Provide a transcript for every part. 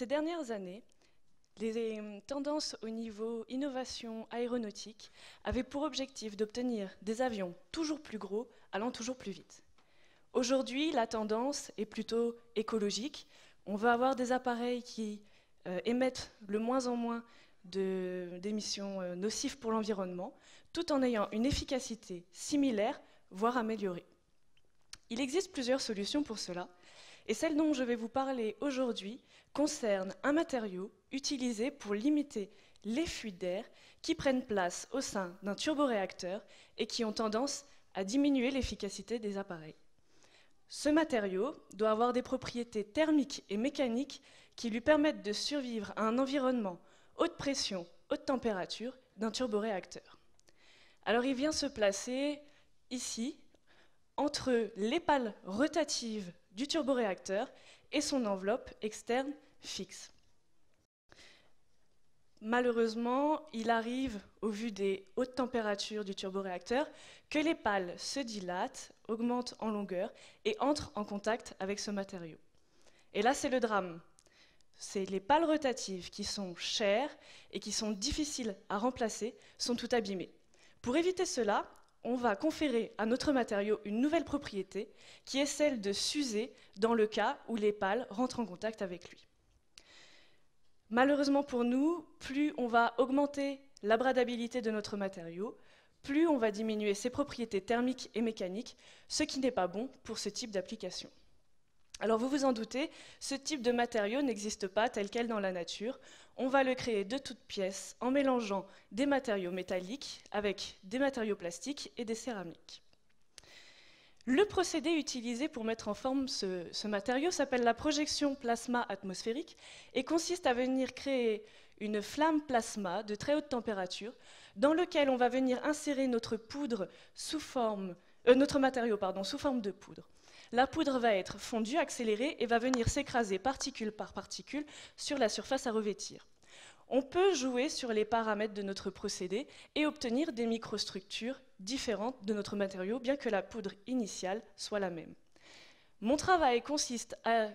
Ces dernières années, les hum, tendances au niveau innovation aéronautique avaient pour objectif d'obtenir des avions toujours plus gros, allant toujours plus vite. Aujourd'hui, la tendance est plutôt écologique. On va avoir des appareils qui euh, émettent le moins en moins d'émissions euh, nocives pour l'environnement, tout en ayant une efficacité similaire, voire améliorée. Il existe plusieurs solutions pour cela, et celle dont je vais vous parler aujourd'hui concerne un matériau utilisé pour limiter les fuites d'air qui prennent place au sein d'un turboréacteur et qui ont tendance à diminuer l'efficacité des appareils. Ce matériau doit avoir des propriétés thermiques et mécaniques qui lui permettent de survivre à un environnement haute pression, haute température d'un turboréacteur. Alors il vient se placer ici entre les pales rotatives du turboréacteur et son enveloppe externe fixe. Malheureusement, il arrive, au vu des hautes températures du turboréacteur, que les pales se dilatent, augmentent en longueur et entrent en contact avec ce matériau. Et là, c'est le drame. C'est les pales rotatives qui sont chères et qui sont difficiles à remplacer, sont tout abîmées. Pour éviter cela, on va conférer à notre matériau une nouvelle propriété qui est celle de s'user dans le cas où les pales rentrent en contact avec lui. Malheureusement pour nous, plus on va augmenter l'abradabilité de notre matériau, plus on va diminuer ses propriétés thermiques et mécaniques, ce qui n'est pas bon pour ce type d'application. Alors vous vous en doutez, ce type de matériau n'existe pas tel quel dans la nature on va le créer de toutes pièces en mélangeant des matériaux métalliques avec des matériaux plastiques et des céramiques. Le procédé utilisé pour mettre en forme ce, matériau s'appelle la projection plasma atmosphérique et consiste à venir créer une flamme plasma de très haute température dans lequel on va venir insérer notre poudre sous forme euh, notre matériau pardon, sous forme de poudre la poudre va être fondue, accélérée et va venir s'écraser particule par particule sur la surface à revêtir. On peut jouer sur les paramètres de notre procédé et obtenir des microstructures différentes de notre matériau, bien que la poudre initiale soit la même. Mon travail consiste à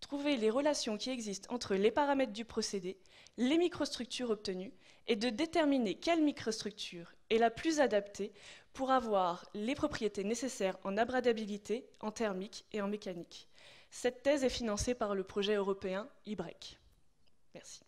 trouver les relations qui existent entre les paramètres du procédé, les microstructures obtenues, et de déterminer quelle microstructure est la plus adaptée pour avoir les propriétés nécessaires en abradabilité, en thermique et en mécanique. Cette thèse est financée par le projet européen IBREC. Merci.